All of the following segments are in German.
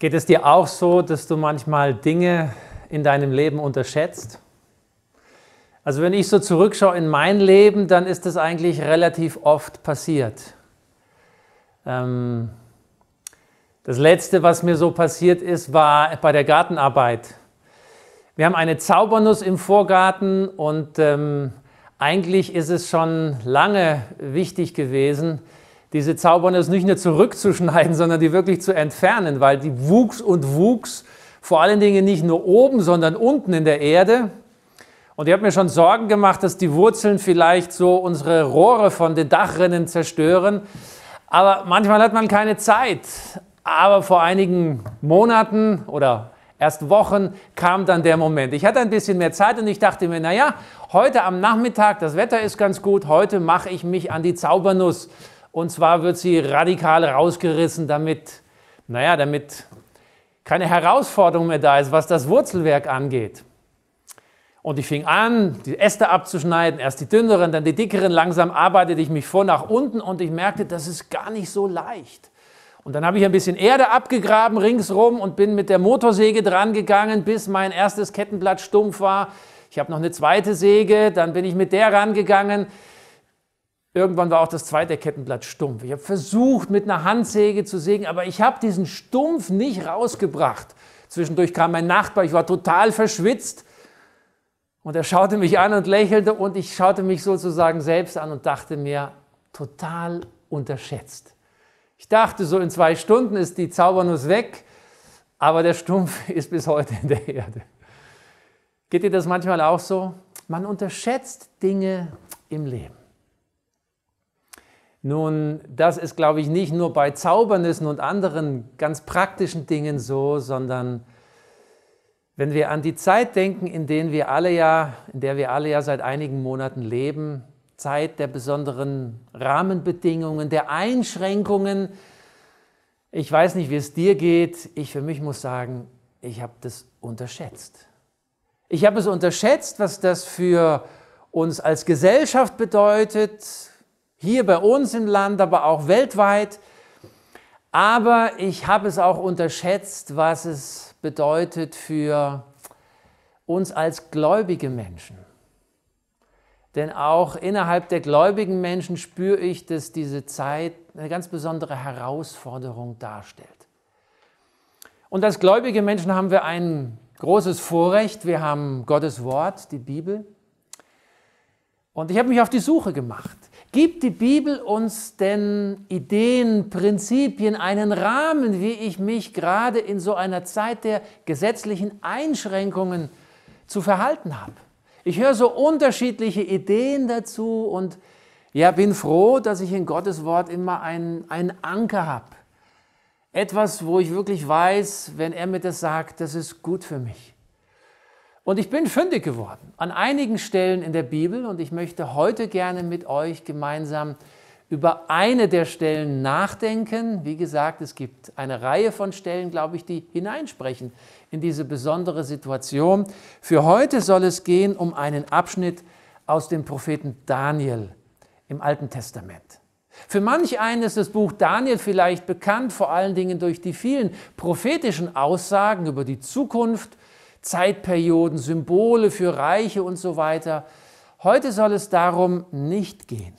Geht es dir auch so, dass du manchmal Dinge in deinem Leben unterschätzt? Also wenn ich so zurückschaue in mein Leben, dann ist das eigentlich relativ oft passiert. Ähm, das Letzte, was mir so passiert ist, war bei der Gartenarbeit. Wir haben eine Zaubernuss im Vorgarten und ähm, eigentlich ist es schon lange wichtig gewesen, diese Zaubernuss nicht nur zurückzuschneiden, sondern die wirklich zu entfernen, weil die wuchs und wuchs, vor allen Dingen nicht nur oben, sondern unten in der Erde. Und ich habe mir schon Sorgen gemacht, dass die Wurzeln vielleicht so unsere Rohre von den Dachrinnen zerstören. Aber manchmal hat man keine Zeit. Aber vor einigen Monaten oder erst Wochen kam dann der Moment. Ich hatte ein bisschen mehr Zeit und ich dachte mir, naja, heute am Nachmittag, das Wetter ist ganz gut, heute mache ich mich an die Zaubernuss. Und zwar wird sie radikal rausgerissen, damit, naja, damit keine Herausforderung mehr da ist, was das Wurzelwerk angeht. Und ich fing an, die Äste abzuschneiden, erst die dünneren, dann die dickeren, langsam arbeitete ich mich vor nach unten und ich merkte, das ist gar nicht so leicht. Und dann habe ich ein bisschen Erde abgegraben ringsrum und bin mit der Motorsäge dran gegangen, bis mein erstes Kettenblatt stumpf war. Ich habe noch eine zweite Säge, dann bin ich mit der rangegangen. Irgendwann war auch das zweite Kettenblatt stumpf. Ich habe versucht, mit einer Handsäge zu sägen, aber ich habe diesen Stumpf nicht rausgebracht. Zwischendurch kam mein Nachbar, ich war total verschwitzt. Und er schaute mich an und lächelte und ich schaute mich sozusagen selbst an und dachte mir, total unterschätzt. Ich dachte, so in zwei Stunden ist die Zaubernuss weg, aber der Stumpf ist bis heute in der Erde. Geht dir das manchmal auch so? Man unterschätzt Dinge im Leben. Nun, das ist, glaube ich, nicht nur bei Zaubernissen und anderen ganz praktischen Dingen so, sondern wenn wir an die Zeit denken, in, denen wir alle ja, in der wir alle ja seit einigen Monaten leben, Zeit der besonderen Rahmenbedingungen, der Einschränkungen, ich weiß nicht, wie es dir geht, ich für mich muss sagen, ich habe das unterschätzt. Ich habe es unterschätzt, was das für uns als Gesellschaft bedeutet, hier bei uns im Land, aber auch weltweit. Aber ich habe es auch unterschätzt, was es bedeutet für uns als gläubige Menschen. Denn auch innerhalb der gläubigen Menschen spüre ich, dass diese Zeit eine ganz besondere Herausforderung darstellt. Und als gläubige Menschen haben wir ein großes Vorrecht. Wir haben Gottes Wort, die Bibel. Und ich habe mich auf die Suche gemacht. Gibt die Bibel uns denn Ideen, Prinzipien, einen Rahmen, wie ich mich gerade in so einer Zeit der gesetzlichen Einschränkungen zu verhalten habe? Ich höre so unterschiedliche Ideen dazu und ja, bin froh, dass ich in Gottes Wort immer einen, einen Anker habe. Etwas, wo ich wirklich weiß, wenn er mir das sagt, das ist gut für mich. Und ich bin fündig geworden an einigen Stellen in der Bibel und ich möchte heute gerne mit euch gemeinsam über eine der Stellen nachdenken. Wie gesagt, es gibt eine Reihe von Stellen, glaube ich, die hineinsprechen in diese besondere Situation. Für heute soll es gehen um einen Abschnitt aus dem Propheten Daniel im Alten Testament. Für manch einen ist das Buch Daniel vielleicht bekannt, vor allen Dingen durch die vielen prophetischen Aussagen über die Zukunft, Zeitperioden, Symbole für Reiche und so weiter. Heute soll es darum nicht gehen,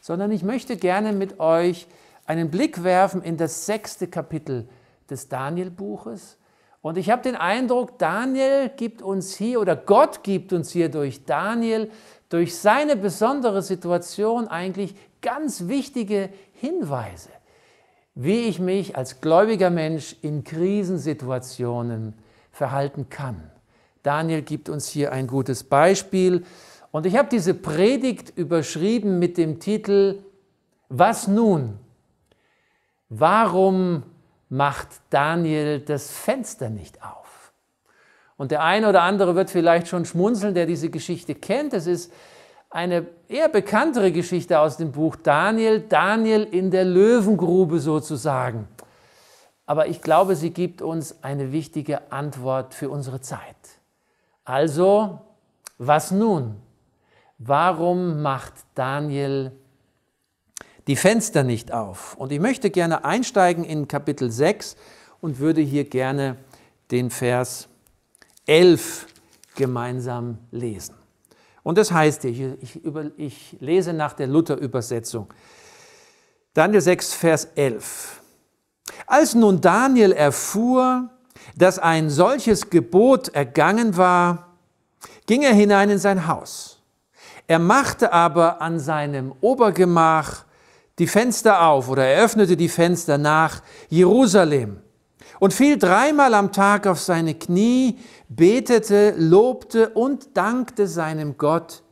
sondern ich möchte gerne mit euch einen Blick werfen in das sechste Kapitel des Daniel-Buches. Und ich habe den Eindruck, Daniel gibt uns hier oder Gott gibt uns hier durch Daniel, durch seine besondere Situation eigentlich ganz wichtige Hinweise wie ich mich als gläubiger Mensch in Krisensituationen verhalten kann. Daniel gibt uns hier ein gutes Beispiel. Und ich habe diese Predigt überschrieben mit dem Titel Was nun? Warum macht Daniel das Fenster nicht auf? Und der eine oder andere wird vielleicht schon schmunzeln, der diese Geschichte kennt. Es ist eine eher bekanntere Geschichte aus dem Buch Daniel, Daniel in der Löwengrube sozusagen aber ich glaube, sie gibt uns eine wichtige Antwort für unsere Zeit. Also, was nun? Warum macht Daniel die Fenster nicht auf? Und ich möchte gerne einsteigen in Kapitel 6 und würde hier gerne den Vers 11 gemeinsam lesen. Und das heißt, ich, ich, ich lese nach der Luther-Übersetzung. Daniel 6, Vers 11. Als nun Daniel erfuhr, dass ein solches Gebot ergangen war, ging er hinein in sein Haus. Er machte aber an seinem Obergemach die Fenster auf oder er öffnete die Fenster nach Jerusalem und fiel dreimal am Tag auf seine Knie, betete, lobte und dankte seinem Gott,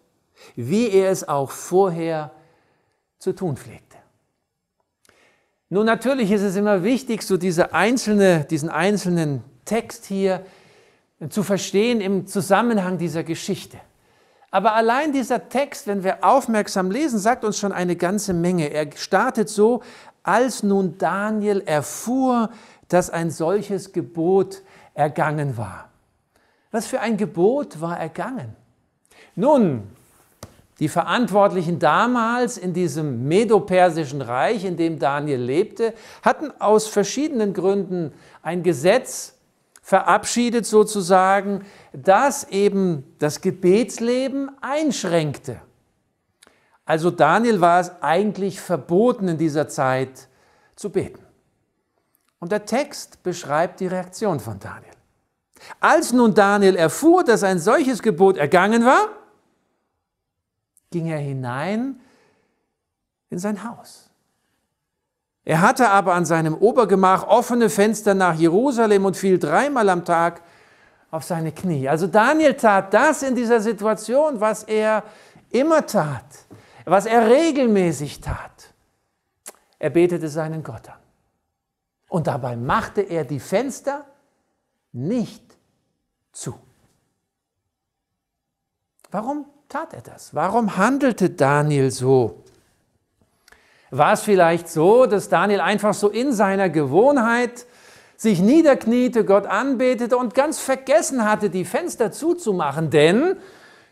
wie er es auch vorher zu tun pflegte. Nun natürlich ist es immer wichtig, so diese einzelne, diesen einzelnen Text hier äh, zu verstehen im Zusammenhang dieser Geschichte. Aber allein dieser Text, wenn wir aufmerksam lesen, sagt uns schon eine ganze Menge. Er startet so, als nun Daniel erfuhr, dass ein solches Gebot ergangen war. Was für ein Gebot war ergangen? Nun, die Verantwortlichen damals in diesem medopersischen Reich, in dem Daniel lebte, hatten aus verschiedenen Gründen ein Gesetz verabschiedet sozusagen, das eben das Gebetsleben einschränkte. Also Daniel war es eigentlich verboten in dieser Zeit zu beten. Und der Text beschreibt die Reaktion von Daniel. Als nun Daniel erfuhr, dass ein solches Gebot ergangen war, ging er hinein in sein Haus. Er hatte aber an seinem Obergemach offene Fenster nach Jerusalem und fiel dreimal am Tag auf seine Knie. Also Daniel tat das in dieser Situation, was er immer tat, was er regelmäßig tat. Er betete seinen Gott an. Und dabei machte er die Fenster nicht zu. Warum? tat er das? Warum handelte Daniel so? War es vielleicht so, dass Daniel einfach so in seiner Gewohnheit sich niederkniete, Gott anbetete und ganz vergessen hatte, die Fenster zuzumachen, denn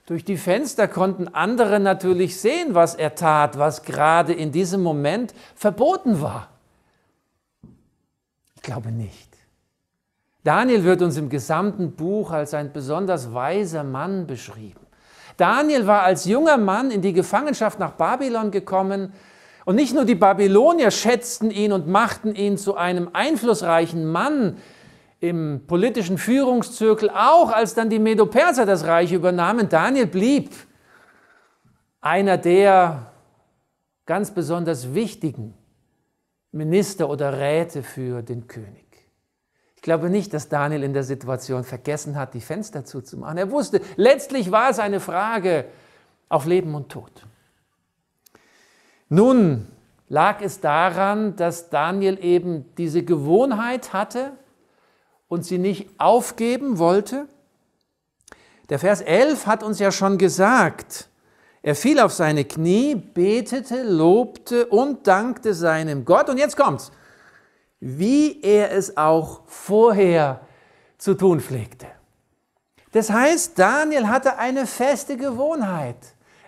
durch die Fenster konnten andere natürlich sehen, was er tat, was gerade in diesem Moment verboten war. Ich glaube nicht. Daniel wird uns im gesamten Buch als ein besonders weiser Mann beschrieben. Daniel war als junger Mann in die Gefangenschaft nach Babylon gekommen und nicht nur die Babylonier schätzten ihn und machten ihn zu einem einflussreichen Mann im politischen Führungszirkel, auch als dann die Medo-Perser das Reich übernahmen, Daniel blieb einer der ganz besonders wichtigen Minister oder Räte für den König glaube nicht, dass Daniel in der Situation vergessen hat, die Fenster zuzumachen. Er wusste, letztlich war es eine Frage auf Leben und Tod. Nun lag es daran, dass Daniel eben diese Gewohnheit hatte und sie nicht aufgeben wollte. Der Vers 11 hat uns ja schon gesagt, er fiel auf seine Knie, betete, lobte und dankte seinem Gott. Und jetzt kommt's wie er es auch vorher zu tun pflegte. Das heißt, Daniel hatte eine feste Gewohnheit.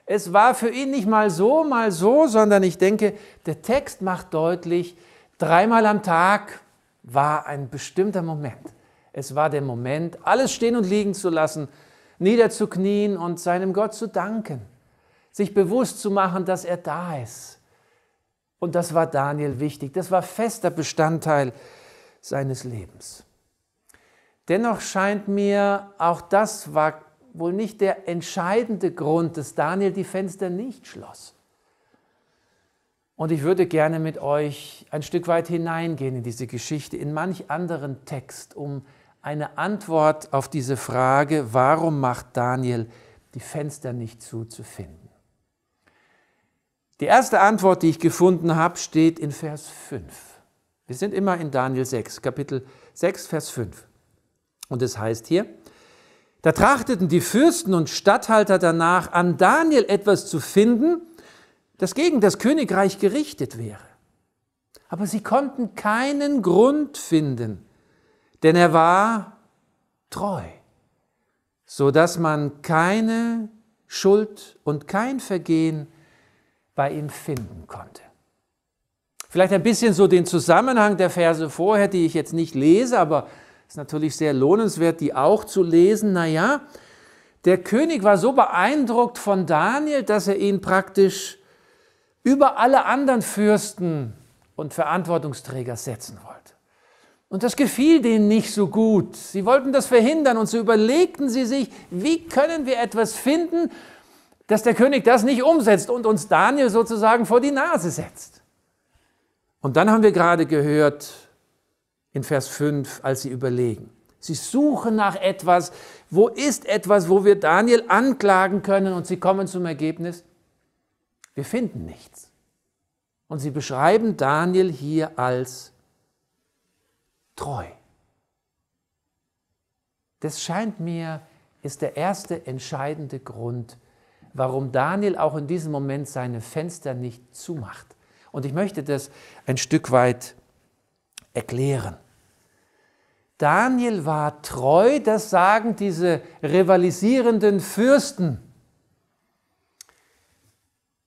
Es war für ihn nicht mal so, mal so, sondern ich denke, der Text macht deutlich, dreimal am Tag war ein bestimmter Moment. Es war der Moment, alles stehen und liegen zu lassen, niederzuknien und seinem Gott zu danken, sich bewusst zu machen, dass er da ist und das war Daniel wichtig. Das war fester Bestandteil seines Lebens. Dennoch scheint mir, auch das war wohl nicht der entscheidende Grund, dass Daniel die Fenster nicht schloss. Und ich würde gerne mit euch ein Stück weit hineingehen in diese Geschichte, in manch anderen Text, um eine Antwort auf diese Frage, warum macht Daniel die Fenster nicht zu, zu finden. Die erste Antwort, die ich gefunden habe, steht in Vers 5. Wir sind immer in Daniel 6, Kapitel 6, Vers 5. Und es heißt hier, da trachteten die Fürsten und Statthalter danach, an Daniel etwas zu finden, das gegen das Königreich gerichtet wäre. Aber sie konnten keinen Grund finden, denn er war treu, sodass man keine Schuld und kein Vergehen bei ihm finden konnte. Vielleicht ein bisschen so den Zusammenhang der Verse vorher, die ich jetzt nicht lese, aber es ist natürlich sehr lohnenswert, die auch zu lesen. Naja, der König war so beeindruckt von Daniel, dass er ihn praktisch über alle anderen Fürsten und Verantwortungsträger setzen wollte. Und das gefiel denen nicht so gut. Sie wollten das verhindern und so überlegten sie sich, wie können wir etwas finden, dass der König das nicht umsetzt und uns Daniel sozusagen vor die Nase setzt. Und dann haben wir gerade gehört in Vers 5, als sie überlegen. Sie suchen nach etwas. Wo ist etwas, wo wir Daniel anklagen können? Und sie kommen zum Ergebnis, wir finden nichts. Und sie beschreiben Daniel hier als treu. Das scheint mir, ist der erste entscheidende Grund, warum Daniel auch in diesem Moment seine Fenster nicht zumacht. Und ich möchte das ein Stück weit erklären. Daniel war treu, das sagen diese rivalisierenden Fürsten.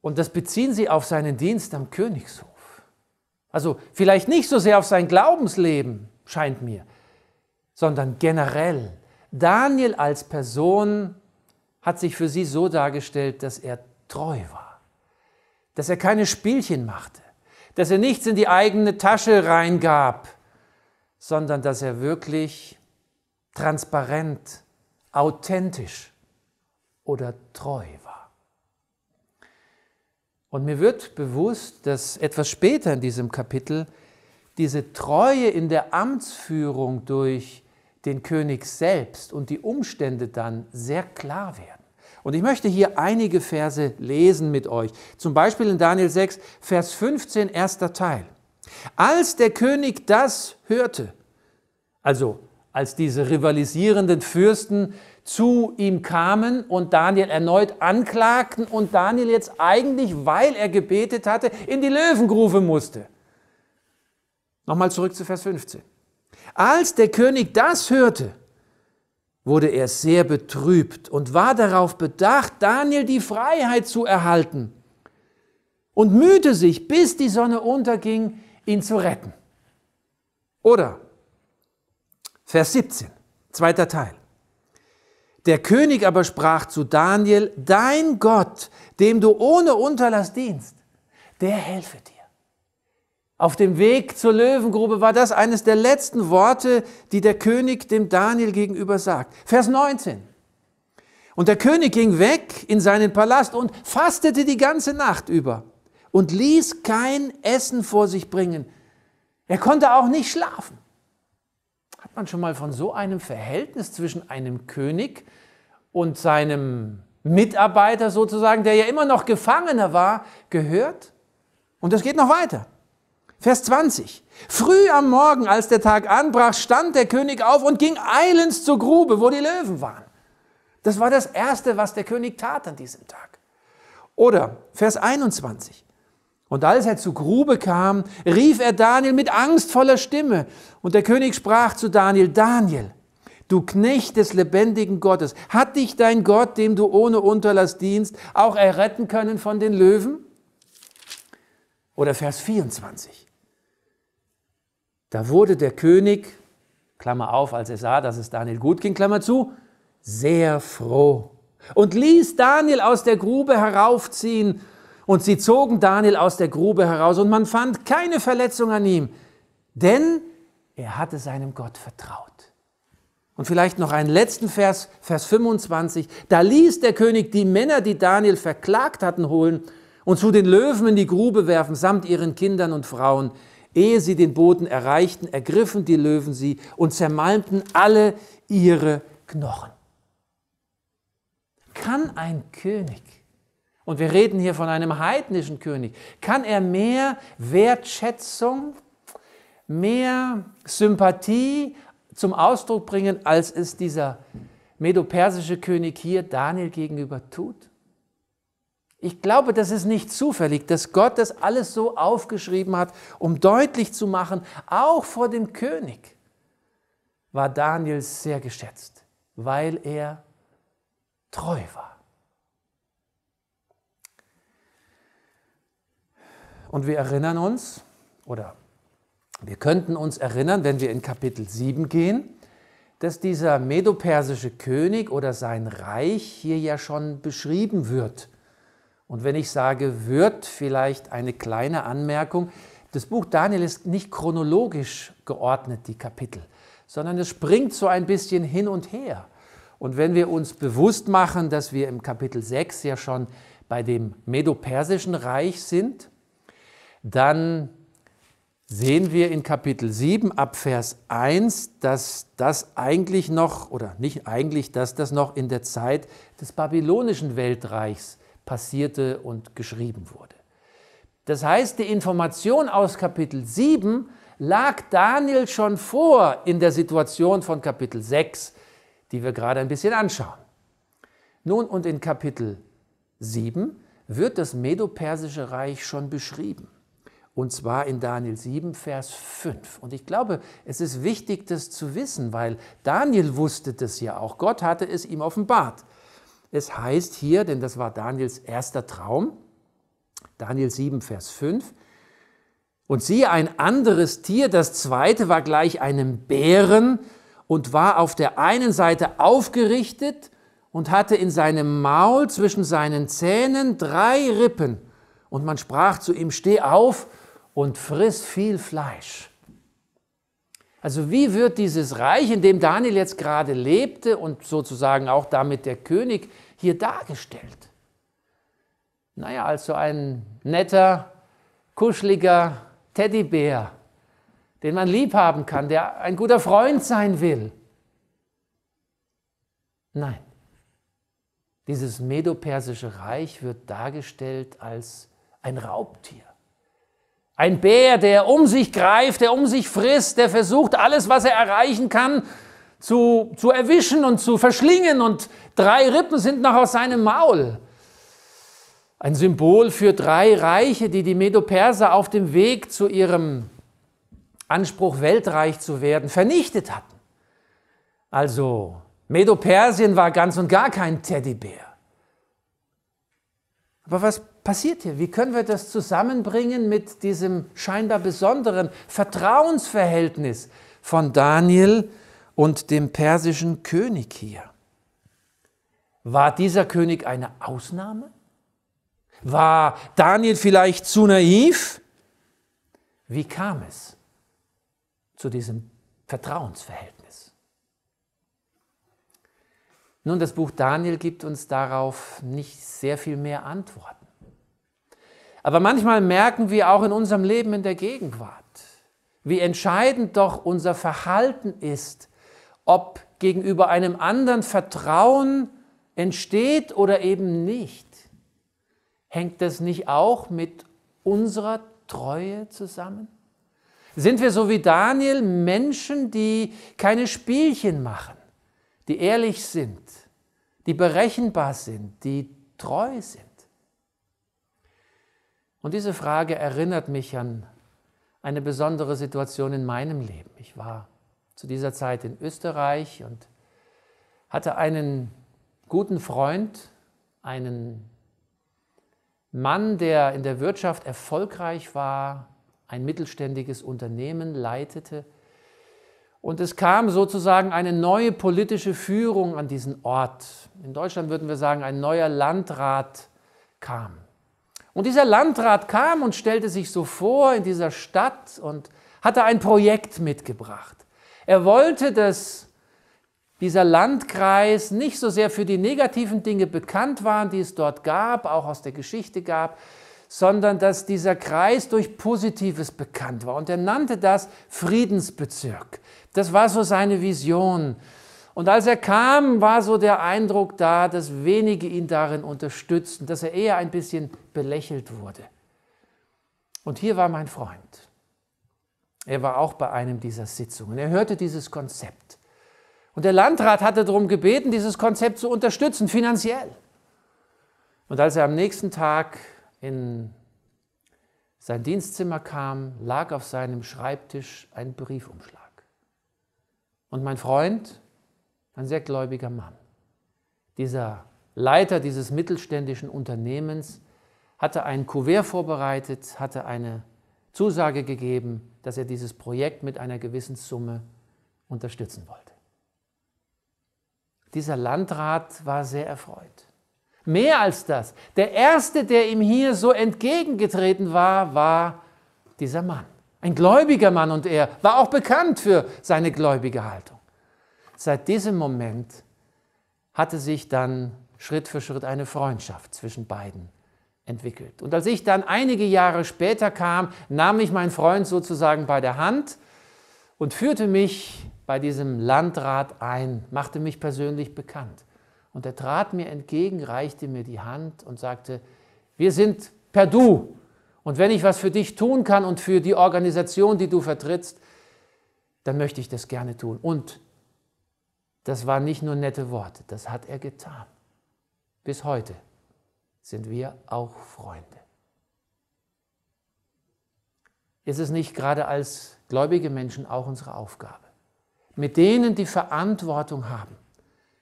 Und das beziehen sie auf seinen Dienst am Königshof. Also vielleicht nicht so sehr auf sein Glaubensleben, scheint mir, sondern generell. Daniel als Person hat sich für sie so dargestellt, dass er treu war, dass er keine Spielchen machte, dass er nichts in die eigene Tasche reingab, sondern dass er wirklich transparent, authentisch oder treu war. Und mir wird bewusst, dass etwas später in diesem Kapitel diese Treue in der Amtsführung durch den König selbst und die Umstände dann sehr klar werden. Und ich möchte hier einige Verse lesen mit euch. Zum Beispiel in Daniel 6, Vers 15, erster Teil. Als der König das hörte, also als diese rivalisierenden Fürsten zu ihm kamen und Daniel erneut anklagten und Daniel jetzt eigentlich, weil er gebetet hatte, in die Löwengrube musste. Nochmal zurück zu Vers 15. Als der König das hörte, wurde er sehr betrübt und war darauf bedacht, Daniel die Freiheit zu erhalten und mühte sich, bis die Sonne unterging, ihn zu retten. Oder Vers 17, zweiter Teil. Der König aber sprach zu Daniel, dein Gott, dem du ohne Unterlass dienst, der helfe dir. Auf dem Weg zur Löwengrube war das eines der letzten Worte, die der König dem Daniel gegenüber sagt. Vers 19. Und der König ging weg in seinen Palast und fastete die ganze Nacht über und ließ kein Essen vor sich bringen. Er konnte auch nicht schlafen. Hat man schon mal von so einem Verhältnis zwischen einem König und seinem Mitarbeiter sozusagen, der ja immer noch Gefangener war, gehört? Und es geht noch weiter. Vers 20. Früh am Morgen, als der Tag anbrach, stand der König auf und ging eilends zur Grube, wo die Löwen waren. Das war das Erste, was der König tat an diesem Tag. Oder Vers 21. Und als er zur Grube kam, rief er Daniel mit angstvoller Stimme. Und der König sprach zu Daniel, Daniel, du Knecht des lebendigen Gottes, hat dich dein Gott, dem du ohne Unterlass dienst, auch erretten können von den Löwen? Oder Vers 24. Da wurde der König, Klammer auf, als er sah, dass es Daniel gut ging, Klammer zu, sehr froh und ließ Daniel aus der Grube heraufziehen. Und sie zogen Daniel aus der Grube heraus und man fand keine Verletzung an ihm, denn er hatte seinem Gott vertraut. Und vielleicht noch einen letzten Vers, Vers 25. Da ließ der König die Männer, die Daniel verklagt hatten, holen und zu den Löwen in die Grube werfen, samt ihren Kindern und Frauen, Ehe sie den Boden erreichten, ergriffen die Löwen sie und zermalmten alle ihre Knochen. Kann ein König, und wir reden hier von einem heidnischen König, kann er mehr Wertschätzung, mehr Sympathie zum Ausdruck bringen, als es dieser medopersische König hier Daniel gegenüber tut? Ich glaube, das ist nicht zufällig, dass Gott das alles so aufgeschrieben hat, um deutlich zu machen, auch vor dem König war Daniel sehr geschätzt, weil er treu war. Und wir erinnern uns, oder wir könnten uns erinnern, wenn wir in Kapitel 7 gehen, dass dieser medopersische König oder sein Reich hier ja schon beschrieben wird. Und wenn ich sage wird, vielleicht eine kleine Anmerkung. Das Buch Daniel ist nicht chronologisch geordnet, die Kapitel, sondern es springt so ein bisschen hin und her. Und wenn wir uns bewusst machen, dass wir im Kapitel 6 ja schon bei dem Medopersischen Reich sind, dann sehen wir in Kapitel 7 ab Vers 1, dass das eigentlich noch, oder nicht eigentlich, dass das noch in der Zeit des babylonischen Weltreichs passierte und geschrieben wurde. Das heißt, die Information aus Kapitel 7 lag Daniel schon vor in der Situation von Kapitel 6, die wir gerade ein bisschen anschauen. Nun, und in Kapitel 7 wird das Medopersische Reich schon beschrieben. Und zwar in Daniel 7, Vers 5. Und ich glaube, es ist wichtig, das zu wissen, weil Daniel wusste das ja auch. Gott hatte es ihm offenbart. Es heißt hier, denn das war Daniels erster Traum, Daniel 7, Vers 5, und siehe, ein anderes Tier, das zweite war gleich einem Bären und war auf der einen Seite aufgerichtet und hatte in seinem Maul zwischen seinen Zähnen drei Rippen. Und man sprach zu ihm, steh auf und friss viel Fleisch. Also wie wird dieses Reich, in dem Daniel jetzt gerade lebte und sozusagen auch damit der König hier dargestellt? Naja, als so ein netter, kuscheliger Teddybär, den man lieb haben kann, der ein guter Freund sein will. Nein, dieses medopersische Reich wird dargestellt als ein Raubtier. Ein Bär, der um sich greift, der um sich frisst, der versucht, alles, was er erreichen kann, zu, zu erwischen und zu verschlingen. Und drei Rippen sind noch aus seinem Maul. Ein Symbol für drei Reiche, die die Medo-Perser auf dem Weg zu ihrem Anspruch, weltreich zu werden, vernichtet hatten. Also, Medo-Persien war ganz und gar kein Teddybär. Aber was passiert hier? Wie können wir das zusammenbringen mit diesem scheinbar besonderen Vertrauensverhältnis von Daniel und dem persischen König hier? War dieser König eine Ausnahme? War Daniel vielleicht zu naiv? Wie kam es zu diesem Vertrauensverhältnis? Nun, das Buch Daniel gibt uns darauf nicht sehr viel mehr Antworten. Aber manchmal merken wir auch in unserem Leben in der Gegenwart, wie entscheidend doch unser Verhalten ist, ob gegenüber einem anderen Vertrauen entsteht oder eben nicht. Hängt das nicht auch mit unserer Treue zusammen? Sind wir so wie Daniel Menschen, die keine Spielchen machen, die ehrlich sind, die berechenbar sind, die treu sind? Und diese Frage erinnert mich an eine besondere Situation in meinem Leben. Ich war zu dieser Zeit in Österreich und hatte einen guten Freund, einen Mann, der in der Wirtschaft erfolgreich war, ein mittelständiges Unternehmen leitete. Und es kam sozusagen eine neue politische Führung an diesen Ort. In Deutschland würden wir sagen, ein neuer Landrat kam. Und dieser Landrat kam und stellte sich so vor in dieser Stadt und hatte ein Projekt mitgebracht. Er wollte, dass dieser Landkreis nicht so sehr für die negativen Dinge bekannt war, die es dort gab, auch aus der Geschichte gab, sondern dass dieser Kreis durch Positives bekannt war. Und er nannte das Friedensbezirk. Das war so seine Vision und als er kam, war so der Eindruck da, dass wenige ihn darin unterstützten, dass er eher ein bisschen belächelt wurde. Und hier war mein Freund. Er war auch bei einem dieser Sitzungen. Er hörte dieses Konzept. Und der Landrat hatte darum gebeten, dieses Konzept zu unterstützen, finanziell. Und als er am nächsten Tag in sein Dienstzimmer kam, lag auf seinem Schreibtisch ein Briefumschlag. Und mein Freund ein sehr gläubiger Mann. Dieser Leiter dieses mittelständischen Unternehmens hatte ein Kuvert vorbereitet, hatte eine Zusage gegeben, dass er dieses Projekt mit einer gewissen Summe unterstützen wollte. Dieser Landrat war sehr erfreut. Mehr als das, der erste, der ihm hier so entgegengetreten war, war dieser Mann. Ein gläubiger Mann und er war auch bekannt für seine gläubige Haltung. Seit diesem Moment hatte sich dann Schritt für Schritt eine Freundschaft zwischen beiden entwickelt. Und als ich dann einige Jahre später kam, nahm mich mein Freund sozusagen bei der Hand und führte mich bei diesem Landrat ein, machte mich persönlich bekannt. Und er trat mir entgegen, reichte mir die Hand und sagte, wir sind per Du. Und wenn ich was für dich tun kann und für die Organisation, die du vertrittst, dann möchte ich das gerne tun. Und das waren nicht nur nette Worte, das hat er getan. Bis heute sind wir auch Freunde. Ist es nicht gerade als gläubige Menschen auch unsere Aufgabe, mit denen, die Verantwortung haben,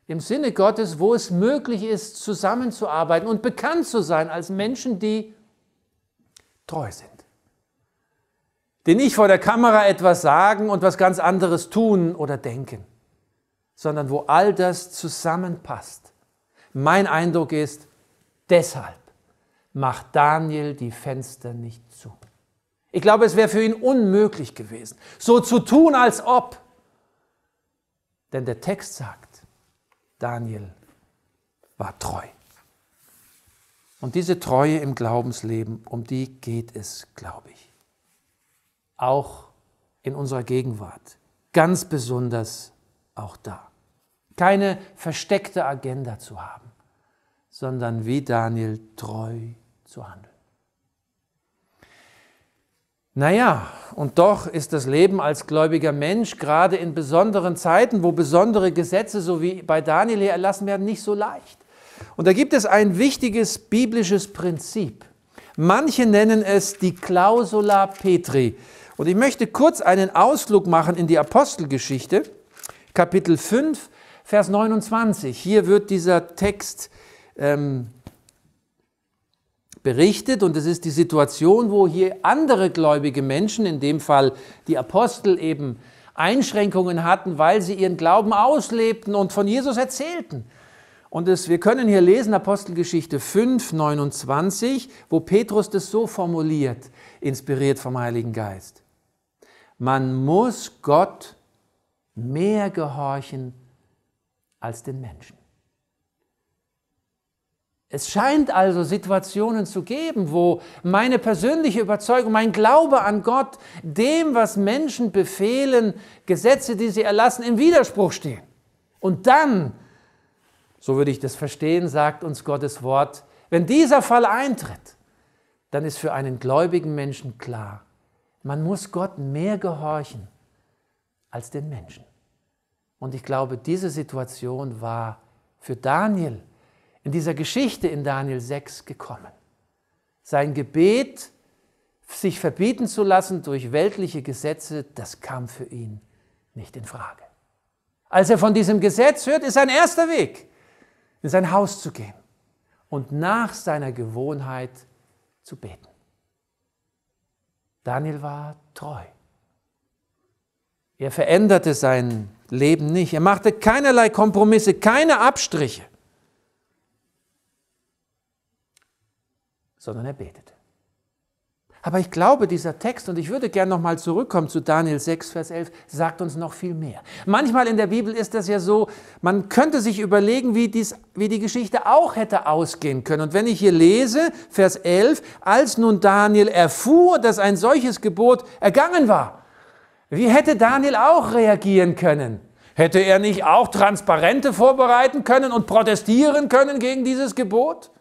im Sinne Gottes, wo es möglich ist, zusammenzuarbeiten und bekannt zu sein als Menschen, die treu sind? die nicht vor der Kamera etwas sagen und was ganz anderes tun oder denken sondern wo all das zusammenpasst. Mein Eindruck ist, deshalb macht Daniel die Fenster nicht zu. Ich glaube, es wäre für ihn unmöglich gewesen, so zu tun, als ob. Denn der Text sagt, Daniel war treu. Und diese Treue im Glaubensleben, um die geht es, glaube ich. Auch in unserer Gegenwart. Ganz besonders auch da keine versteckte Agenda zu haben, sondern wie Daniel treu zu handeln. Naja, und doch ist das Leben als gläubiger Mensch gerade in besonderen Zeiten, wo besondere Gesetze, so wie bei Daniel hier erlassen werden, nicht so leicht. Und da gibt es ein wichtiges biblisches Prinzip. Manche nennen es die Clausula Petri. Und ich möchte kurz einen Ausflug machen in die Apostelgeschichte, Kapitel 5, Vers 29. Hier wird dieser Text ähm, berichtet und es ist die Situation, wo hier andere gläubige Menschen, in dem Fall die Apostel eben, Einschränkungen hatten, weil sie ihren Glauben auslebten und von Jesus erzählten. Und es, wir können hier lesen, Apostelgeschichte 5, 29, wo Petrus das so formuliert, inspiriert vom Heiligen Geist. Man muss Gott mehr gehorchen als den Menschen. Es scheint also Situationen zu geben, wo meine persönliche Überzeugung, mein Glaube an Gott, dem, was Menschen befehlen, Gesetze, die sie erlassen, im Widerspruch stehen. Und dann, so würde ich das verstehen, sagt uns Gottes Wort, wenn dieser Fall eintritt, dann ist für einen gläubigen Menschen klar, man muss Gott mehr gehorchen als den Menschen. Und ich glaube, diese Situation war für Daniel in dieser Geschichte in Daniel 6 gekommen. Sein Gebet, sich verbieten zu lassen durch weltliche Gesetze, das kam für ihn nicht in Frage. Als er von diesem Gesetz hört, ist sein erster Weg, in sein Haus zu gehen und nach seiner Gewohnheit zu beten. Daniel war treu. Er veränderte seinen Leben nicht. Er machte keinerlei Kompromisse, keine Abstriche, sondern er betete. Aber ich glaube, dieser Text, und ich würde gerne nochmal zurückkommen zu Daniel 6, Vers 11, sagt uns noch viel mehr. Manchmal in der Bibel ist das ja so, man könnte sich überlegen, wie, dies, wie die Geschichte auch hätte ausgehen können. Und wenn ich hier lese, Vers 11, als nun Daniel erfuhr, dass ein solches Gebot ergangen war, wie hätte Daniel auch reagieren können? Hätte er nicht auch Transparente vorbereiten können und protestieren können gegen dieses Gebot?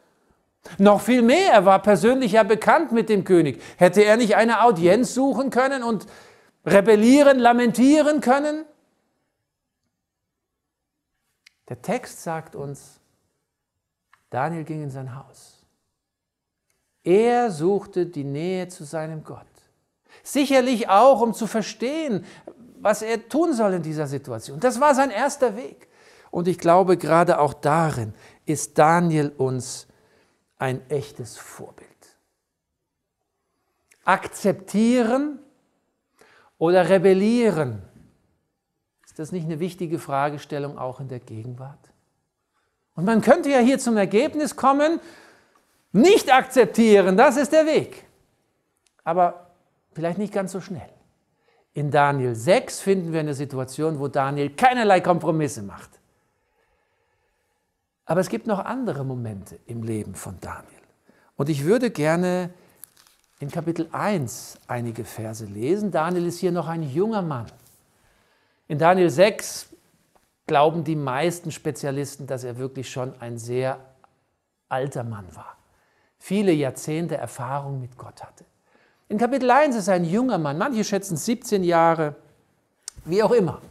Noch viel mehr, er war persönlich ja bekannt mit dem König. Hätte er nicht eine Audienz suchen können und rebellieren, lamentieren können? Der Text sagt uns, Daniel ging in sein Haus. Er suchte die Nähe zu seinem Gott. Sicherlich auch, um zu verstehen, was er tun soll in dieser Situation. Das war sein erster Weg. Und ich glaube, gerade auch darin ist Daniel uns ein echtes Vorbild. Akzeptieren oder rebellieren? Ist das nicht eine wichtige Fragestellung auch in der Gegenwart? Und man könnte ja hier zum Ergebnis kommen, nicht akzeptieren, das ist der Weg. Aber Vielleicht nicht ganz so schnell. In Daniel 6 finden wir eine Situation, wo Daniel keinerlei Kompromisse macht. Aber es gibt noch andere Momente im Leben von Daniel. Und ich würde gerne in Kapitel 1 einige Verse lesen. Daniel ist hier noch ein junger Mann. In Daniel 6 glauben die meisten Spezialisten, dass er wirklich schon ein sehr alter Mann war, viele Jahrzehnte Erfahrung mit Gott hatte. In Kapitel 1 ist ein junger Mann, manche schätzen 17 Jahre, wie auch immer.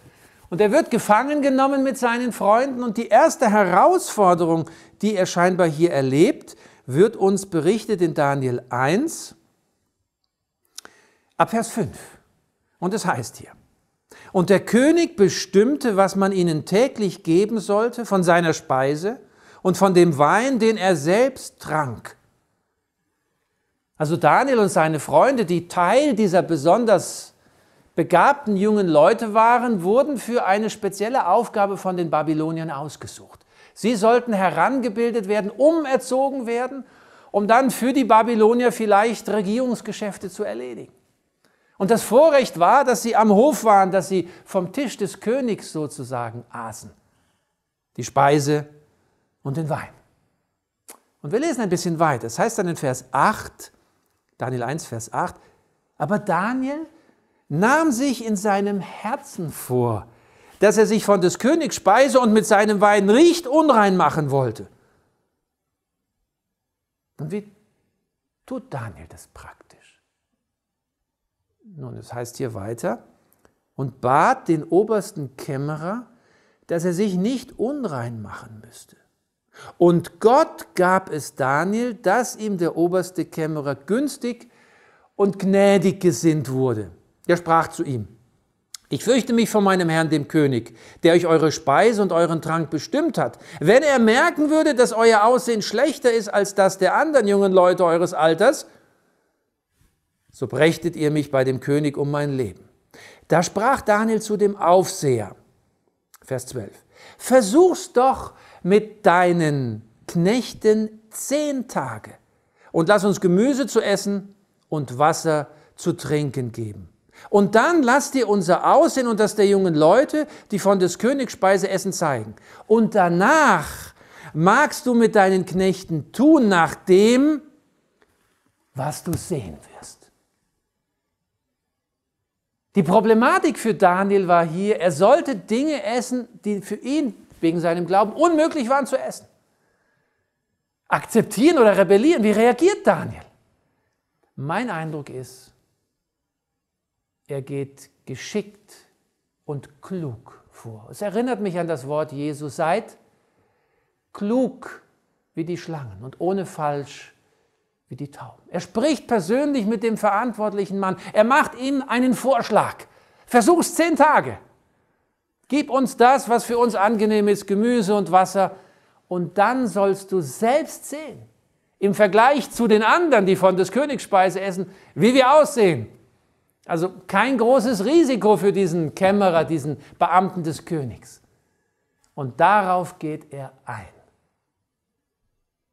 Und er wird gefangen genommen mit seinen Freunden und die erste Herausforderung, die er scheinbar hier erlebt, wird uns berichtet in Daniel 1 ab Vers 5. Und es heißt hier, und der König bestimmte, was man ihnen täglich geben sollte von seiner Speise und von dem Wein, den er selbst trank also Daniel und seine Freunde, die Teil dieser besonders begabten jungen Leute waren, wurden für eine spezielle Aufgabe von den Babyloniern ausgesucht. Sie sollten herangebildet werden, umerzogen werden, um dann für die Babylonier vielleicht Regierungsgeschäfte zu erledigen. Und das Vorrecht war, dass sie am Hof waren, dass sie vom Tisch des Königs sozusagen aßen. Die Speise und den Wein. Und wir lesen ein bisschen weiter. Das heißt dann in Vers 8, Daniel 1, Vers 8. Aber Daniel nahm sich in seinem Herzen vor, dass er sich von des Königs Speise und mit seinem Wein riecht unrein machen wollte. Und wie tut Daniel das praktisch? Nun, es heißt hier weiter, und bat den obersten Kämmerer, dass er sich nicht unrein machen müsste. Und Gott gab es Daniel, dass ihm der oberste Kämmerer günstig und gnädig gesinnt wurde. Er sprach zu ihm, ich fürchte mich vor meinem Herrn, dem König, der euch eure Speise und euren Trank bestimmt hat. Wenn er merken würde, dass euer Aussehen schlechter ist als das der anderen jungen Leute eures Alters, so brächtet ihr mich bei dem König um mein Leben. Da sprach Daniel zu dem Aufseher, Vers 12, versuch's doch, mit deinen Knechten zehn Tage und lass uns Gemüse zu essen und Wasser zu trinken geben. Und dann lass dir unser Aussehen und das der jungen Leute, die von des Königs Speise essen, zeigen. Und danach magst du mit deinen Knechten tun nach dem, was du sehen wirst. Die Problematik für Daniel war hier, er sollte Dinge essen, die für ihn wegen seinem Glauben unmöglich waren zu essen. Akzeptieren oder rebellieren, wie reagiert Daniel? Mein Eindruck ist, er geht geschickt und klug vor. Es erinnert mich an das Wort Jesus, seid klug wie die Schlangen und ohne falsch wie die Tauben. Er spricht persönlich mit dem verantwortlichen Mann. Er macht ihm einen Vorschlag. Versuch's zehn Tage. Gib uns das, was für uns angenehm ist, Gemüse und Wasser, und dann sollst du selbst sehen, im Vergleich zu den anderen, die von des Königs Speise essen, wie wir aussehen. Also kein großes Risiko für diesen Kämmerer, diesen Beamten des Königs. Und darauf geht er ein.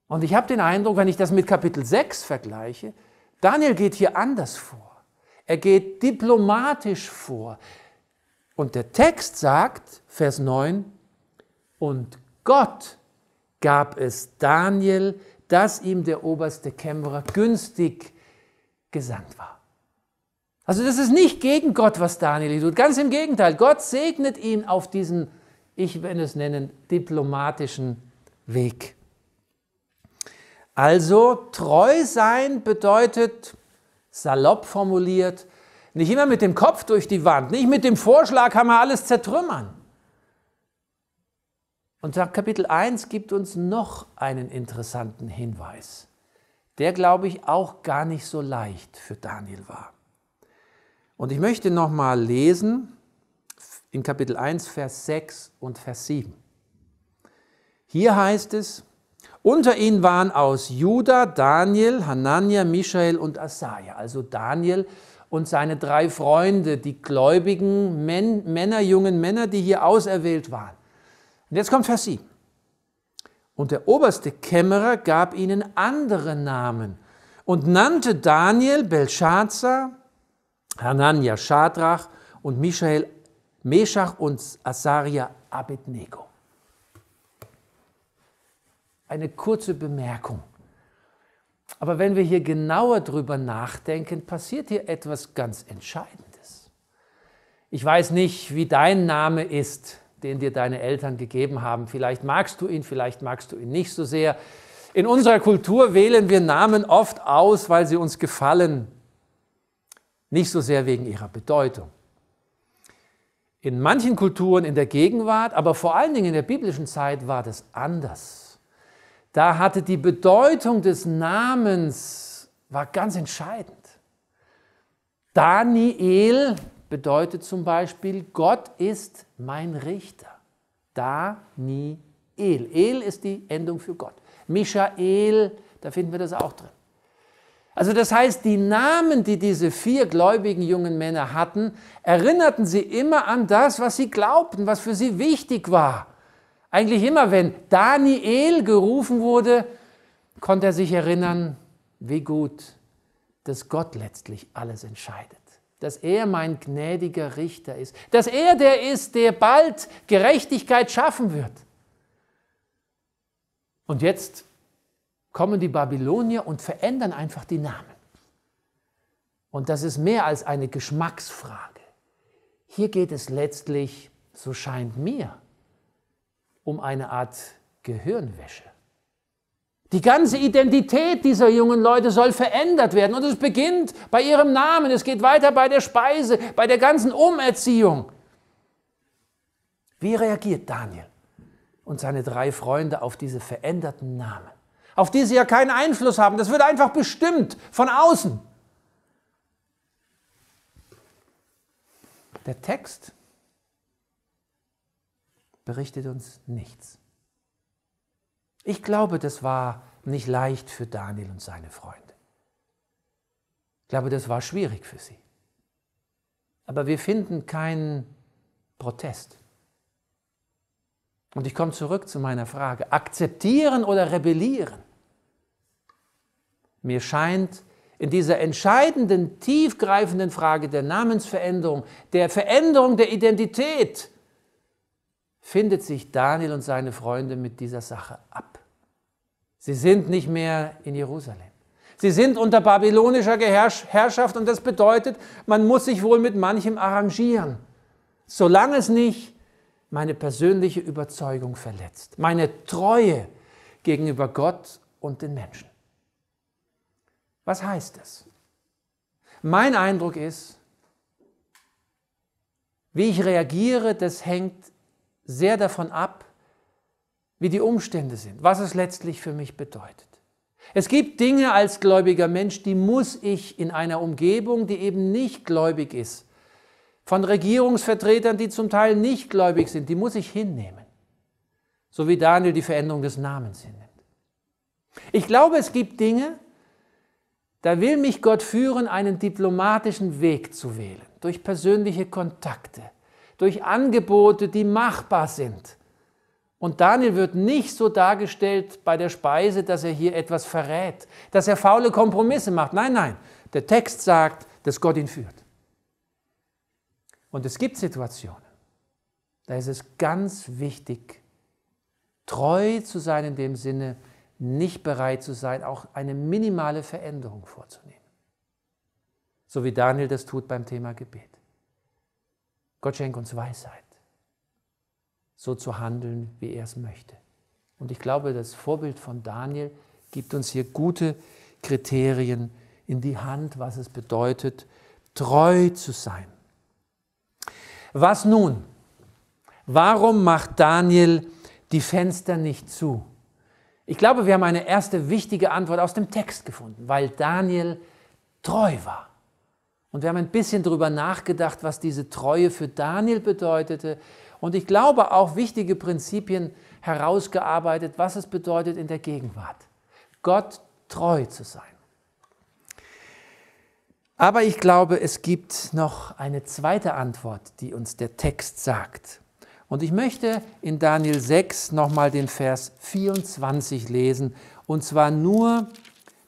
Und ich habe den Eindruck, wenn ich das mit Kapitel 6 vergleiche, Daniel geht hier anders vor. Er geht diplomatisch vor. Und der Text sagt, Vers 9, und Gott gab es Daniel, dass ihm der oberste Kämmerer günstig gesandt war. Also das ist nicht gegen Gott, was Daniel tut. Ganz im Gegenteil, Gott segnet ihn auf diesen, ich will es nennen, diplomatischen Weg. Also treu sein bedeutet, salopp formuliert, nicht immer mit dem Kopf durch die Wand, nicht mit dem Vorschlag, Vorschlaghammer alles zertrümmern. Und Kapitel 1 gibt uns noch einen interessanten Hinweis, der, glaube ich, auch gar nicht so leicht für Daniel war. Und ich möchte nochmal lesen in Kapitel 1, Vers 6 und Vers 7. Hier heißt es, unter ihnen waren aus Juda Daniel, Hanania, Michael und Asaja. Also Daniel und seine drei Freunde, die gläubigen Men Männer, jungen Männer, die hier auserwählt waren. Und jetzt kommt Vers 7. Und der oberste Kämmerer gab ihnen andere Namen und nannte Daniel, Belshazzar, Hanania, Schadrach und Michael, Meshach und Asaria, Abednego. Eine kurze Bemerkung aber wenn wir hier genauer drüber nachdenken, passiert hier etwas ganz Entscheidendes. Ich weiß nicht, wie dein Name ist, den dir deine Eltern gegeben haben. Vielleicht magst du ihn, vielleicht magst du ihn nicht so sehr. In unserer Kultur wählen wir Namen oft aus, weil sie uns gefallen, nicht so sehr wegen ihrer Bedeutung. In manchen Kulturen in der Gegenwart, aber vor allen Dingen in der biblischen Zeit war das anders da hatte die Bedeutung des Namens, war ganz entscheidend. Daniel bedeutet zum Beispiel, Gott ist mein Richter. Daniel. El ist die Endung für Gott. Michael, da finden wir das auch drin. Also das heißt, die Namen, die diese vier gläubigen jungen Männer hatten, erinnerten sie immer an das, was sie glaubten, was für sie wichtig war. Eigentlich immer, wenn Daniel gerufen wurde, konnte er sich erinnern, wie gut, dass Gott letztlich alles entscheidet. Dass er mein gnädiger Richter ist. Dass er der ist, der bald Gerechtigkeit schaffen wird. Und jetzt kommen die Babylonier und verändern einfach die Namen. Und das ist mehr als eine Geschmacksfrage. Hier geht es letztlich, so scheint mir, um eine Art Gehirnwäsche. Die ganze Identität dieser jungen Leute soll verändert werden. Und es beginnt bei ihrem Namen, es geht weiter bei der Speise, bei der ganzen Umerziehung. Wie reagiert Daniel und seine drei Freunde auf diese veränderten Namen, auf die sie ja keinen Einfluss haben? Das wird einfach bestimmt von außen. Der Text berichtet uns nichts. Ich glaube, das war nicht leicht für Daniel und seine Freunde. Ich glaube, das war schwierig für sie. Aber wir finden keinen Protest. Und ich komme zurück zu meiner Frage, akzeptieren oder rebellieren? Mir scheint, in dieser entscheidenden, tiefgreifenden Frage der Namensveränderung, der Veränderung der Identität, findet sich Daniel und seine Freunde mit dieser Sache ab. Sie sind nicht mehr in Jerusalem. Sie sind unter babylonischer Herrschaft und das bedeutet, man muss sich wohl mit manchem arrangieren, solange es nicht meine persönliche Überzeugung verletzt, meine Treue gegenüber Gott und den Menschen. Was heißt das? Mein Eindruck ist, wie ich reagiere, das hängt sehr davon ab, wie die Umstände sind, was es letztlich für mich bedeutet. Es gibt Dinge als gläubiger Mensch, die muss ich in einer Umgebung, die eben nicht gläubig ist, von Regierungsvertretern, die zum Teil nicht gläubig sind, die muss ich hinnehmen. So wie Daniel die Veränderung des Namens hinnimmt. Ich glaube, es gibt Dinge, da will mich Gott führen, einen diplomatischen Weg zu wählen, durch persönliche Kontakte, durch Angebote, die machbar sind. Und Daniel wird nicht so dargestellt bei der Speise, dass er hier etwas verrät, dass er faule Kompromisse macht. Nein, nein, der Text sagt, dass Gott ihn führt. Und es gibt Situationen, da ist es ganz wichtig, treu zu sein in dem Sinne, nicht bereit zu sein, auch eine minimale Veränderung vorzunehmen. So wie Daniel das tut beim Thema Gebet. Gott schenkt uns Weisheit, so zu handeln, wie er es möchte. Und ich glaube, das Vorbild von Daniel gibt uns hier gute Kriterien in die Hand, was es bedeutet, treu zu sein. Was nun? Warum macht Daniel die Fenster nicht zu? Ich glaube, wir haben eine erste wichtige Antwort aus dem Text gefunden, weil Daniel treu war. Und wir haben ein bisschen darüber nachgedacht, was diese Treue für Daniel bedeutete. Und ich glaube auch wichtige Prinzipien herausgearbeitet, was es bedeutet in der Gegenwart. Gott treu zu sein. Aber ich glaube, es gibt noch eine zweite Antwort, die uns der Text sagt. Und ich möchte in Daniel 6 nochmal den Vers 24 lesen, und zwar nur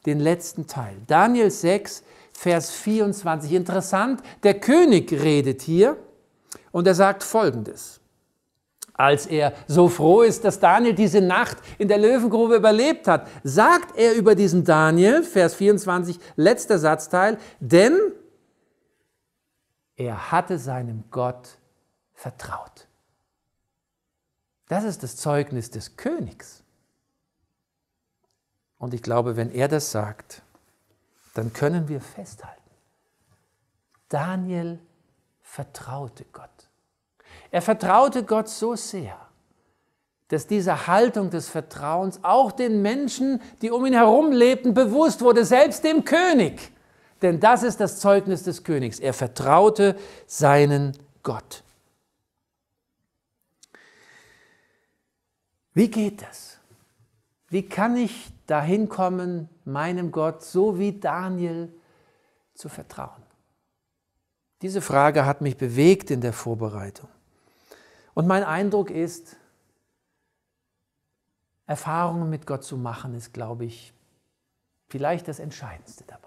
den letzten Teil. Daniel 6, Vers 24. Interessant, der König redet hier und er sagt Folgendes. Als er so froh ist, dass Daniel diese Nacht in der Löwengrube überlebt hat, sagt er über diesen Daniel, Vers 24, letzter Satzteil, denn er hatte seinem Gott vertraut. Das ist das Zeugnis des Königs. Und ich glaube, wenn er das sagt, dann können wir festhalten. Daniel vertraute Gott. Er vertraute Gott so sehr, dass diese Haltung des Vertrauens auch den Menschen, die um ihn herum lebten, bewusst wurde, selbst dem König. Denn das ist das Zeugnis des Königs. Er vertraute seinen Gott. Wie geht das? Wie kann ich dahin kommen, meinem Gott, so wie Daniel, zu vertrauen? Diese Frage hat mich bewegt in der Vorbereitung. Und mein Eindruck ist, Erfahrungen mit Gott zu machen, ist, glaube ich, vielleicht das Entscheidendste dabei.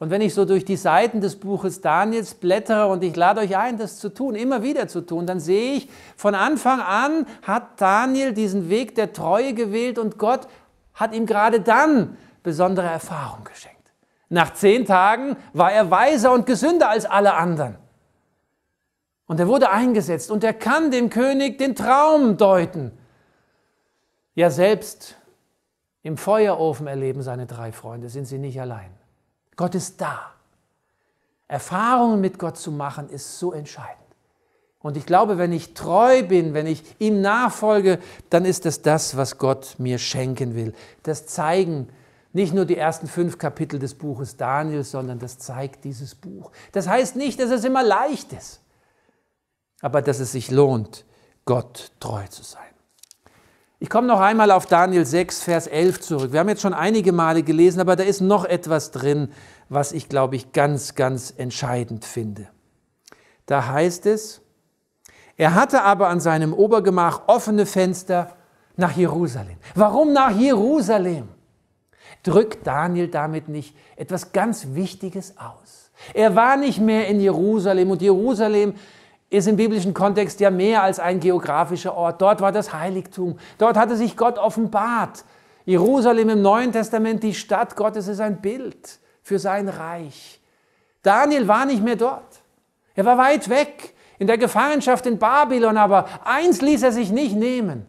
Und wenn ich so durch die Seiten des Buches Daniels blättere und ich lade euch ein, das zu tun, immer wieder zu tun, dann sehe ich, von Anfang an hat Daniel diesen Weg der Treue gewählt und Gott hat ihm gerade dann besondere Erfahrung geschenkt. Nach zehn Tagen war er weiser und gesünder als alle anderen. Und er wurde eingesetzt und er kann dem König den Traum deuten. Ja, selbst im Feuerofen erleben seine drei Freunde, sind sie nicht allein. Gott ist da. Erfahrungen mit Gott zu machen, ist so entscheidend. Und ich glaube, wenn ich treu bin, wenn ich ihm nachfolge, dann ist es das, was Gott mir schenken will. Das zeigen nicht nur die ersten fünf Kapitel des Buches Daniels, sondern das zeigt dieses Buch. Das heißt nicht, dass es immer leicht ist, aber dass es sich lohnt, Gott treu zu sein. Ich komme noch einmal auf Daniel 6, Vers 11 zurück. Wir haben jetzt schon einige Male gelesen, aber da ist noch etwas drin, was ich, glaube ich, ganz, ganz entscheidend finde. Da heißt es, er hatte aber an seinem Obergemach offene Fenster nach Jerusalem. Warum nach Jerusalem? Drückt Daniel damit nicht etwas ganz Wichtiges aus? Er war nicht mehr in Jerusalem und Jerusalem ist im biblischen Kontext ja mehr als ein geografischer Ort. Dort war das Heiligtum, dort hatte sich Gott offenbart. Jerusalem im Neuen Testament, die Stadt Gottes, ist ein Bild für sein Reich. Daniel war nicht mehr dort. Er war weit weg in der Gefangenschaft in Babylon, aber eins ließ er sich nicht nehmen.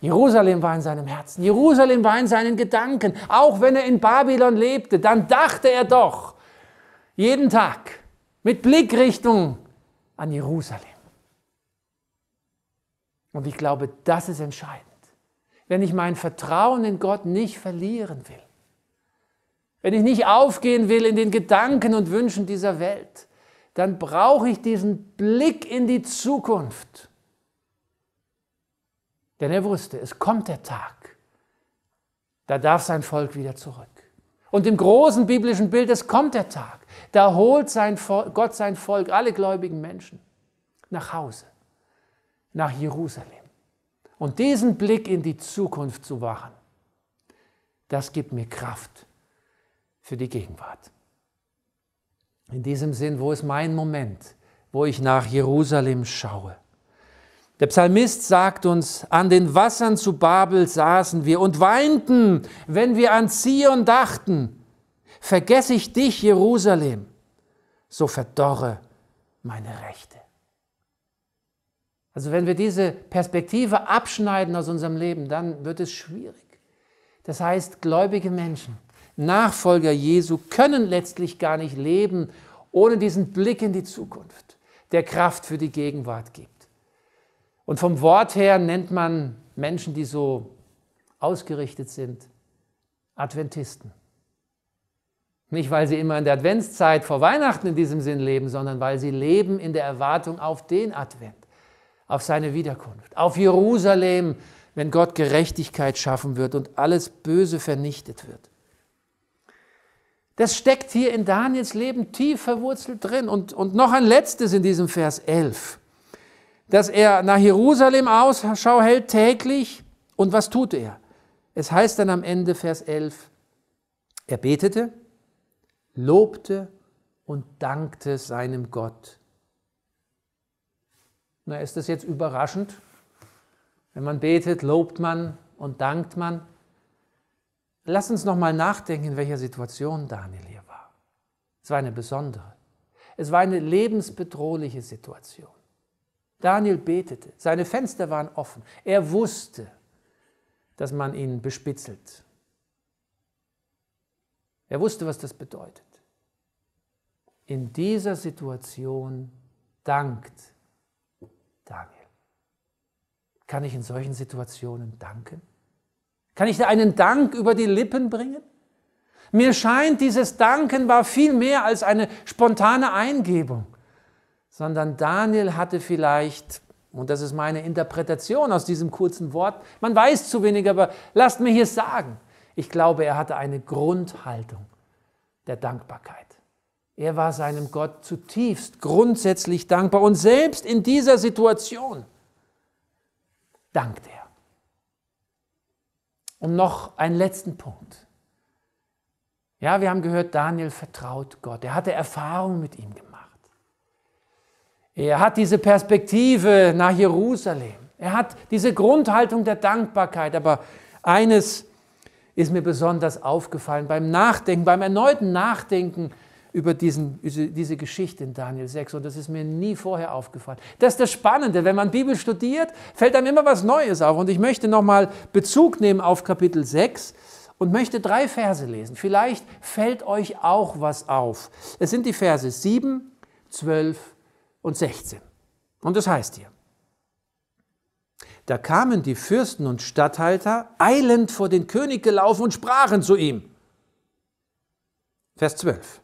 Jerusalem war in seinem Herzen, Jerusalem war in seinen Gedanken, auch wenn er in Babylon lebte, dann dachte er doch jeden Tag mit Blickrichtung an Jerusalem. Und ich glaube, das ist entscheidend. Wenn ich mein Vertrauen in Gott nicht verlieren will, wenn ich nicht aufgehen will in den Gedanken und Wünschen dieser Welt, dann brauche ich diesen Blick in die Zukunft. Denn er wusste, es kommt der Tag, da darf sein Volk wieder zurück. Und im großen biblischen Bild, es kommt der Tag, da holt sein Volk, Gott sein Volk, alle gläubigen Menschen nach Hause, nach Jerusalem. Und diesen Blick in die Zukunft zu wahren, das gibt mir Kraft für die Gegenwart. In diesem Sinn, wo ist mein Moment, wo ich nach Jerusalem schaue? Der Psalmist sagt uns, an den Wassern zu Babel saßen wir und weinten, wenn wir an Zion dachten. Vergesse ich dich, Jerusalem, so verdorre meine Rechte. Also wenn wir diese Perspektive abschneiden aus unserem Leben, dann wird es schwierig. Das heißt, gläubige Menschen Nachfolger Jesu können letztlich gar nicht leben ohne diesen Blick in die Zukunft, der Kraft für die Gegenwart gibt. Und vom Wort her nennt man Menschen, die so ausgerichtet sind, Adventisten. Nicht, weil sie immer in der Adventszeit vor Weihnachten in diesem Sinn leben, sondern weil sie leben in der Erwartung auf den Advent, auf seine Wiederkunft, auf Jerusalem, wenn Gott Gerechtigkeit schaffen wird und alles Böse vernichtet wird. Das steckt hier in Daniels Leben tief verwurzelt drin. Und, und noch ein letztes in diesem Vers 11, dass er nach Jerusalem Ausschau hält täglich. Und was tut er? Es heißt dann am Ende Vers 11, er betete, lobte und dankte seinem Gott. Na, ist das jetzt überraschend? Wenn man betet, lobt man und dankt man. Lass uns nochmal nachdenken, in welcher Situation Daniel hier war. Es war eine besondere. Es war eine lebensbedrohliche Situation. Daniel betete, seine Fenster waren offen. Er wusste, dass man ihn bespitzelt. Er wusste, was das bedeutet. In dieser Situation dankt Daniel. Kann ich in solchen Situationen danken? Kann ich dir einen Dank über die Lippen bringen? Mir scheint, dieses Danken war viel mehr als eine spontane Eingebung, sondern Daniel hatte vielleicht, und das ist meine Interpretation aus diesem kurzen Wort, man weiß zu wenig, aber lasst mir hier sagen, ich glaube, er hatte eine Grundhaltung der Dankbarkeit. Er war seinem Gott zutiefst grundsätzlich dankbar und selbst in dieser Situation dankt er. Und noch einen letzten Punkt. Ja, wir haben gehört, Daniel vertraut Gott. Er hatte Erfahrung mit ihm gemacht. Er hat diese Perspektive nach Jerusalem. Er hat diese Grundhaltung der Dankbarkeit. Aber eines ist mir besonders aufgefallen beim Nachdenken, beim erneuten Nachdenken über diesen, diese Geschichte in Daniel 6 und das ist mir nie vorher aufgefallen. Das ist das Spannende, wenn man Bibel studiert, fällt einem immer was Neues auf und ich möchte nochmal Bezug nehmen auf Kapitel 6 und möchte drei Verse lesen. Vielleicht fällt euch auch was auf. Es sind die Verse 7, 12 und 16 und das heißt hier, da kamen die Fürsten und Statthalter eilend vor den König gelaufen und sprachen zu ihm. Vers 12.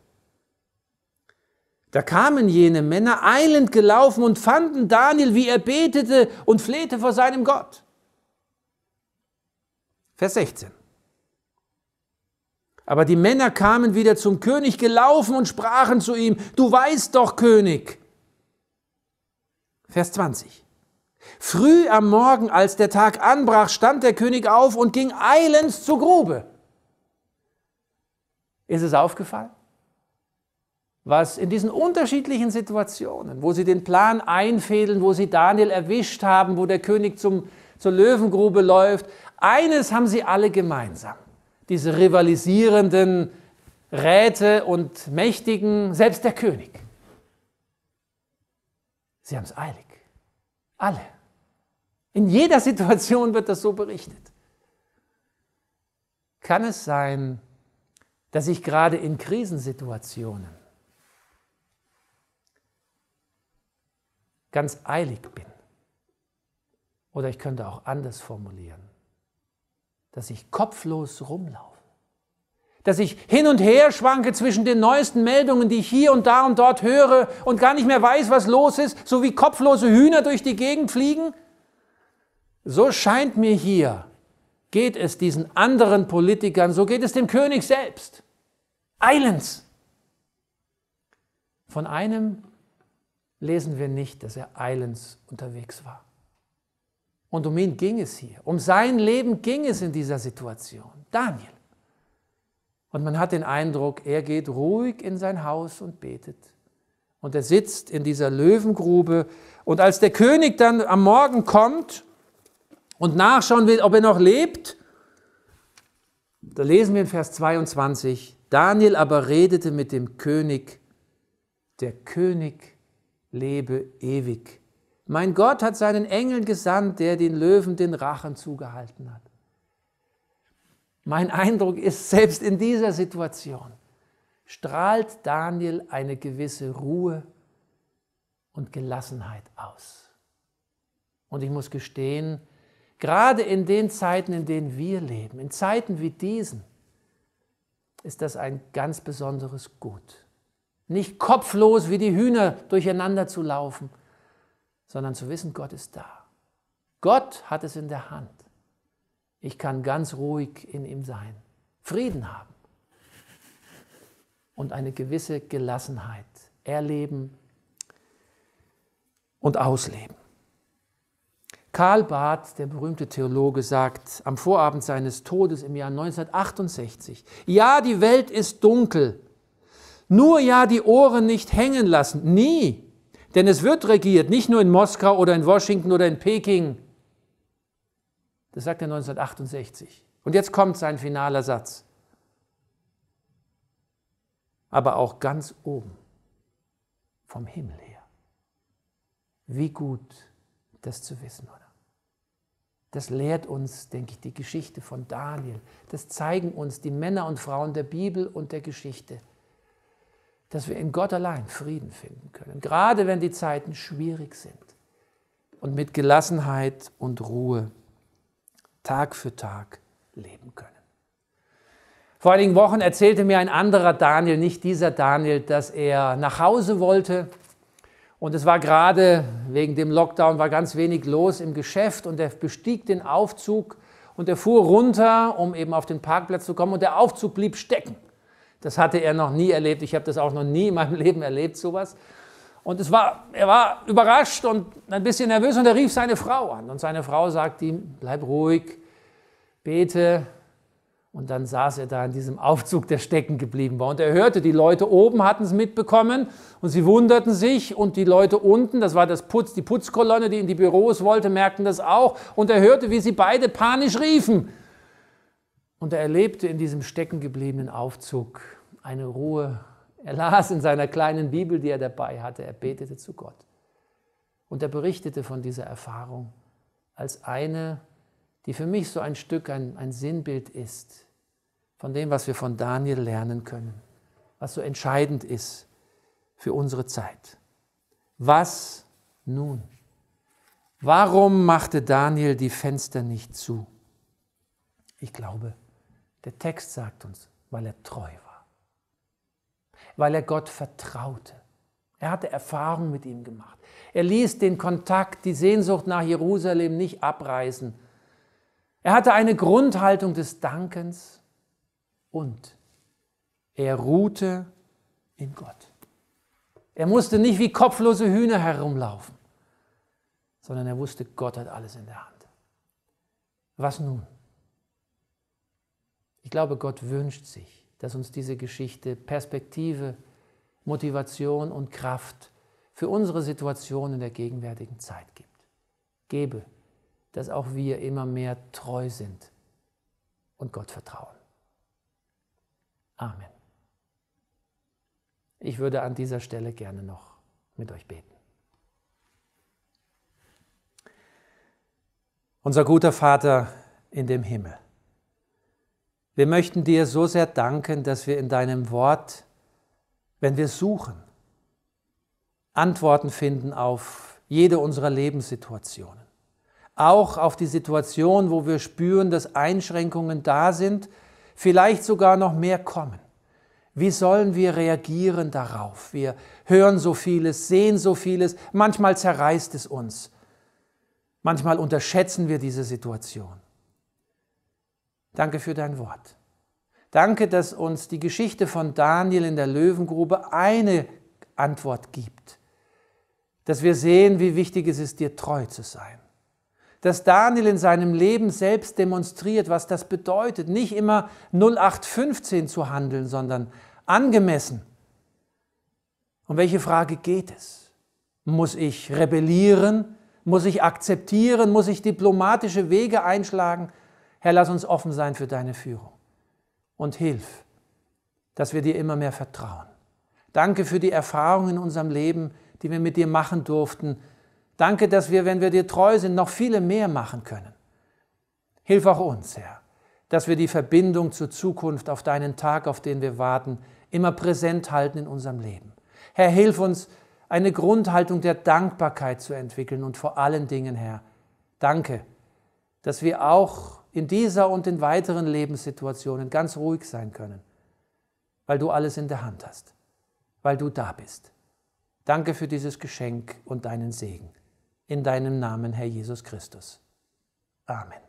Da kamen jene Männer eilend gelaufen und fanden Daniel, wie er betete und flehte vor seinem Gott. Vers 16. Aber die Männer kamen wieder zum König gelaufen und sprachen zu ihm, du weißt doch, König. Vers 20. Früh am Morgen, als der Tag anbrach, stand der König auf und ging eilends zur Grube. Ist es aufgefallen? was in diesen unterschiedlichen Situationen, wo sie den Plan einfädeln, wo sie Daniel erwischt haben, wo der König zum, zur Löwengrube läuft, eines haben sie alle gemeinsam. Diese rivalisierenden Räte und Mächtigen, selbst der König. Sie haben es eilig. Alle. In jeder Situation wird das so berichtet. Kann es sein, dass ich gerade in Krisensituationen ganz eilig bin. Oder ich könnte auch anders formulieren, dass ich kopflos rumlaufe. Dass ich hin und her schwanke zwischen den neuesten Meldungen, die ich hier und da und dort höre und gar nicht mehr weiß, was los ist, so wie kopflose Hühner durch die Gegend fliegen. So scheint mir hier, geht es diesen anderen Politikern, so geht es dem König selbst. Eilends. Von einem lesen wir nicht, dass er eilends unterwegs war. Und um ihn ging es hier, um sein Leben ging es in dieser Situation. Daniel. Und man hat den Eindruck, er geht ruhig in sein Haus und betet. Und er sitzt in dieser Löwengrube. Und als der König dann am Morgen kommt und nachschauen will, ob er noch lebt, da lesen wir in Vers 22, Daniel aber redete mit dem König. Der König lebe ewig. Mein Gott hat seinen Engel gesandt, der den Löwen den Rachen zugehalten hat. Mein Eindruck ist, selbst in dieser Situation strahlt Daniel eine gewisse Ruhe und Gelassenheit aus. Und ich muss gestehen, gerade in den Zeiten, in denen wir leben, in Zeiten wie diesen, ist das ein ganz besonderes Gut. Nicht kopflos wie die Hühner durcheinander zu laufen, sondern zu wissen, Gott ist da. Gott hat es in der Hand. Ich kann ganz ruhig in ihm sein, Frieden haben und eine gewisse Gelassenheit erleben und ausleben. Karl Barth, der berühmte Theologe, sagt am Vorabend seines Todes im Jahr 1968, ja, die Welt ist dunkel, nur ja die Ohren nicht hängen lassen, nie. Denn es wird regiert, nicht nur in Moskau oder in Washington oder in Peking. Das sagt er 1968. Und jetzt kommt sein finaler Satz. Aber auch ganz oben, vom Himmel her. Wie gut, das zu wissen, oder? Das lehrt uns, denke ich, die Geschichte von Daniel. Das zeigen uns die Männer und Frauen der Bibel und der Geschichte dass wir in Gott allein Frieden finden können, gerade wenn die Zeiten schwierig sind. Und mit Gelassenheit und Ruhe Tag für Tag leben können. Vor einigen Wochen erzählte mir ein anderer Daniel, nicht dieser Daniel, dass er nach Hause wollte. Und es war gerade wegen dem Lockdown, war ganz wenig los im Geschäft und er bestieg den Aufzug und er fuhr runter, um eben auf den Parkplatz zu kommen und der Aufzug blieb stecken. Das hatte er noch nie erlebt. Ich habe das auch noch nie in meinem Leben erlebt, sowas. Und es war, er war überrascht und ein bisschen nervös und er rief seine Frau an. Und seine Frau sagte ihm, bleib ruhig, bete. Und dann saß er da in diesem Aufzug, der stecken geblieben war. Und er hörte, die Leute oben hatten es mitbekommen und sie wunderten sich. Und die Leute unten, das war das Putz, die Putzkolonne, die in die Büros wollte, merkten das auch. Und er hörte, wie sie beide panisch riefen. Und er erlebte in diesem steckengebliebenen Aufzug eine Ruhe. Er las in seiner kleinen Bibel, die er dabei hatte, er betete zu Gott. Und er berichtete von dieser Erfahrung als eine, die für mich so ein Stück ein, ein Sinnbild ist, von dem, was wir von Daniel lernen können, was so entscheidend ist für unsere Zeit. Was nun? Warum machte Daniel die Fenster nicht zu? Ich glaube, der Text sagt uns, weil er treu war, weil er Gott vertraute. Er hatte Erfahrung mit ihm gemacht. Er ließ den Kontakt, die Sehnsucht nach Jerusalem nicht abreißen. Er hatte eine Grundhaltung des Dankens und er ruhte in Gott. Er musste nicht wie kopflose Hühner herumlaufen, sondern er wusste, Gott hat alles in der Hand. Was nun? Ich glaube, Gott wünscht sich, dass uns diese Geschichte Perspektive, Motivation und Kraft für unsere Situation in der gegenwärtigen Zeit gibt. Gebe, dass auch wir immer mehr treu sind und Gott vertrauen. Amen. Ich würde an dieser Stelle gerne noch mit euch beten. Unser guter Vater in dem Himmel wir möchten dir so sehr danken, dass wir in deinem Wort, wenn wir suchen, Antworten finden auf jede unserer Lebenssituationen. Auch auf die Situation, wo wir spüren, dass Einschränkungen da sind, vielleicht sogar noch mehr kommen. Wie sollen wir reagieren darauf? Wir hören so vieles, sehen so vieles, manchmal zerreißt es uns, manchmal unterschätzen wir diese Situation. Danke für dein Wort. Danke, dass uns die Geschichte von Daniel in der Löwengrube eine Antwort gibt. Dass wir sehen, wie wichtig es ist, dir treu zu sein. Dass Daniel in seinem Leben selbst demonstriert, was das bedeutet. Nicht immer 0815 zu handeln, sondern angemessen. Um welche Frage geht es? Muss ich rebellieren? Muss ich akzeptieren? Muss ich diplomatische Wege einschlagen? Herr, lass uns offen sein für deine Führung und hilf, dass wir dir immer mehr vertrauen. Danke für die Erfahrungen in unserem Leben, die wir mit dir machen durften. Danke, dass wir, wenn wir dir treu sind, noch viele mehr machen können. Hilf auch uns, Herr, dass wir die Verbindung zur Zukunft, auf deinen Tag, auf den wir warten, immer präsent halten in unserem Leben. Herr, hilf uns, eine Grundhaltung der Dankbarkeit zu entwickeln und vor allen Dingen, Herr, danke, dass wir auch in dieser und in weiteren Lebenssituationen ganz ruhig sein können, weil du alles in der Hand hast, weil du da bist. Danke für dieses Geschenk und deinen Segen. In deinem Namen, Herr Jesus Christus. Amen.